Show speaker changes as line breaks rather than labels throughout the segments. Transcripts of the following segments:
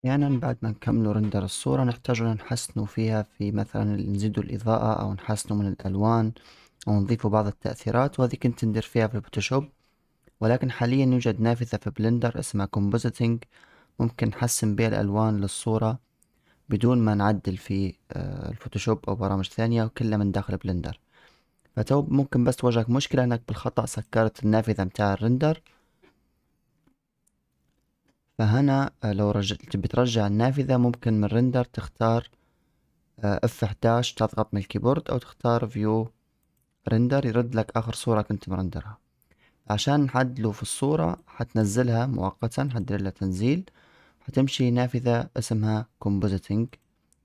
أحيانا يعني بعد ما نكمل رندر الصورة نحتاجوا نحسن فيها في مثلا نزيد الإضاءة أو نحسن من الألوان أو نضيف بعض التأثيرات وهذه كنت ندير فيها في الفوتوشوب ولكن حاليا يوجد نافذة في بلندر اسمها كومبوزيتنج ممكن نحسن بها الألوان للصورة بدون ما نعدل في آه، الفوتوشوب أو برامج ثانية وكلها من داخل بلندر فتو ممكن بس تواجهك مشكلة أنك بالخطأ سكرت النافذة متاع الرندر فهنا آه، لو رج... بترجع النافذة ممكن من رندر تختار آه، F11 تضغط من الكيبورد أو تختار View رندر يرد لك آخر صورة كنت مرندرها عشان نحدد في الصورة حتنزلها مؤقتا حدد لها تنزيل حتمشي نافذة اسمها Compositing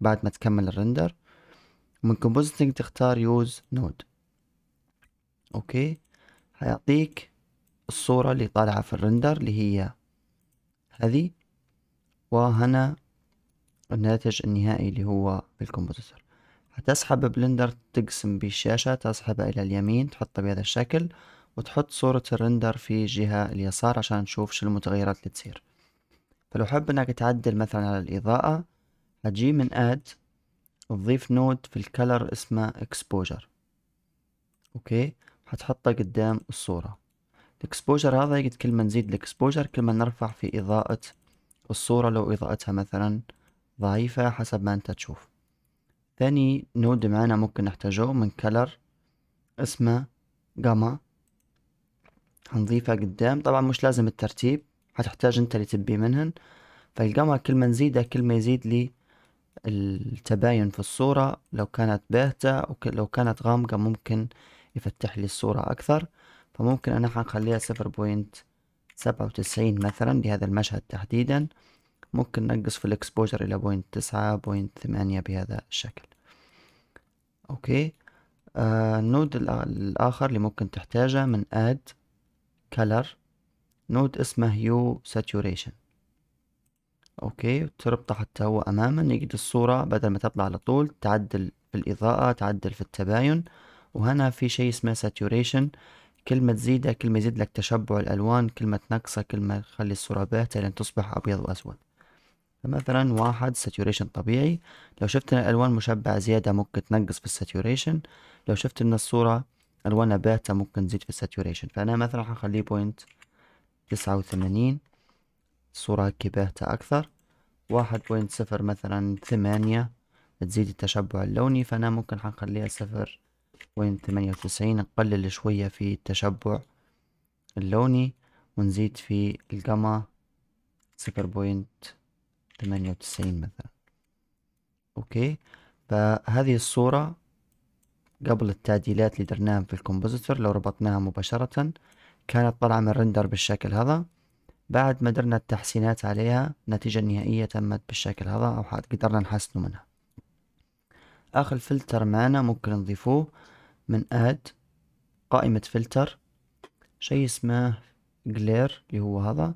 بعد ما تكمل الرندر ومن Compositing تختار Use Node أوكي حيعطيك الصورة اللي طالعة في الرندر اللي هي هذه وهنا الناتج النهائي اللي هو بالكمبيوتر هتسحب بلندر تقسم بالشاشة تسحبها إلى اليمين تحطها بهذا الشكل وتحط صورة الرندر في جهة اليسار عشان نشوف شو المتغيرات اللي تصير فلو حب انك تعدل مثلا على الإضاءة هتجي من اد وتضيف نود في الكلر اسمه اكسبوجر اوكي هتحطه قدام الصورة الاكسبوجر هذا قد كل ما نزيد الاكسبوجر كل ما نرفع في اضاءة الصورة لو اضاءتها مثلا ضعيفة حسب ما انت تشوف ثاني نود معانا ممكن نحتاجه من كلر اسمه جاما هنضيفه قدام طبعا مش لازم الترتيب هتحتاج انت اللي تبي منهن فالجاما كل ما نزيده كل ما يزيد لي التباين في الصورة لو كانت باهتة وك لو كانت غامقة ممكن يفتح لي الصورة أكثر فممكن انا حخليها صفر بوينت سبعة وتسعين مثلا لهذا المشهد تحديدا ممكن نقص في الاكسبوجر الى بوينت تسعة بوينت ثمانية بهذا الشكل اوكي آه النود الاخر اللي ممكن تحتاجه من اد كلر نود اسمه هيو ساتوريشن اوكي تربطه حتى هو اماما يجد الصورة بدل ما تطلع على طول تعدل في الاضاءة تعدل في التباين وهنا في شيء اسمه ساتوريشن كل ما تزيدها ما يزيد لك تشبع الألوان كل ما تنقصها ما تخلي الصورة باهتة لأن تصبح أبيض وأسود فمثلا واحد ساتوريشن طبيعي لو شفت ان الالوان مشبعة زيادة ممكن تنقص في الساتوريشن لو شفت ان الصورة الوانها باهتة ممكن تزيد في الساتوريشن فانا مثلا هخليه بوينت تسعة وثمانين الصورة هكي باهتة اكثر واحد بوينت صفر مثلا ثمانية تزيد التشبع اللوني فانا ممكن هنخليها صفر وين ثمانية وتسعين نقلل شوية في التشبع اللوني ونزيد في الجاما سكر بوينت ثمانية وتسعين مثلا اوكي فهذه الصورة قبل التعديلات اللي درناها في الكومبوزيتور لو ربطناها مباشرة كانت طالعة من الرندر بالشكل هذا بعد ما درنا التحسينات عليها النتيجة النهائية تمت بالشكل هذا أو قدرنا نحسنه منها آخر فلتر معنا ممكن نضيفوه من اد قائمة فلتر شيء اسمه جلير اللي هو هذا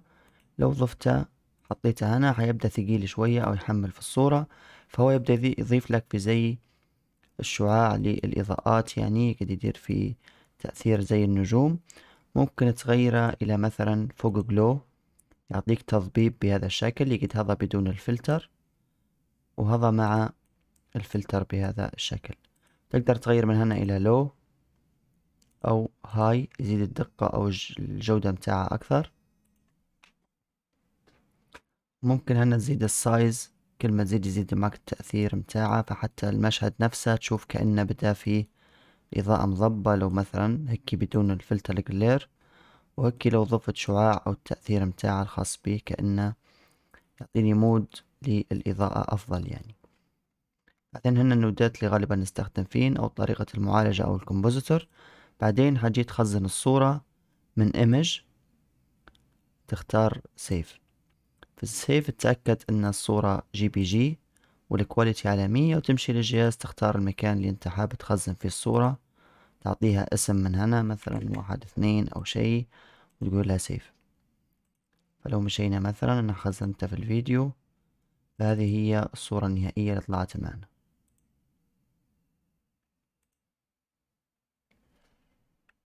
لو ضفته حطيته هنا حيبدأ ثقيل شوية أو يحمل في الصورة فهو يبدأ يضيف لك في زي الشعاع للإضاءات يعني قد يدير في تأثير زي النجوم ممكن تغيره إلى مثلا فوق جلو يعطيك تضبيب بهذا الشكل يجد هذا بدون الفلتر وهذا مع الفلتر بهذا الشكل تقدر تغير من هنا الى لو او هاي يزيد الدقة او الجودة متاعها اكثر ممكن هنا تزيد السايز كل ما تزيد يزيد معك التأثير متاعها فحتى المشهد نفسه تشوف كأنه بدا فيه إضاءة مظبة لو مثلا هيك بدون الفلتر الجلير وهيك لو ضفت شعاع أو التأثير متاعها الخاص به كأنه يعطيني مود للإضاءة أفضل يعني بعدين هن النودات اللي غالبا نستخدم فين أو طريقة المعالجة أو الكمبوزيتور بعدين هجي تخزن الصورة من image تختار سيف في السيف تتأكد ان الصورة جي بي جي والكواليتي على مية وتمشي للجهاز تختار المكان اللي انت حاب تخزن فيه الصورة تعطيها اسم من هنا مثلا واحد اثنين او شي وتقول لها سيف فلو مشينا مثلا انا خزنتها في الفيديو فهذه هي الصورة النهائية اللي طلعت معنا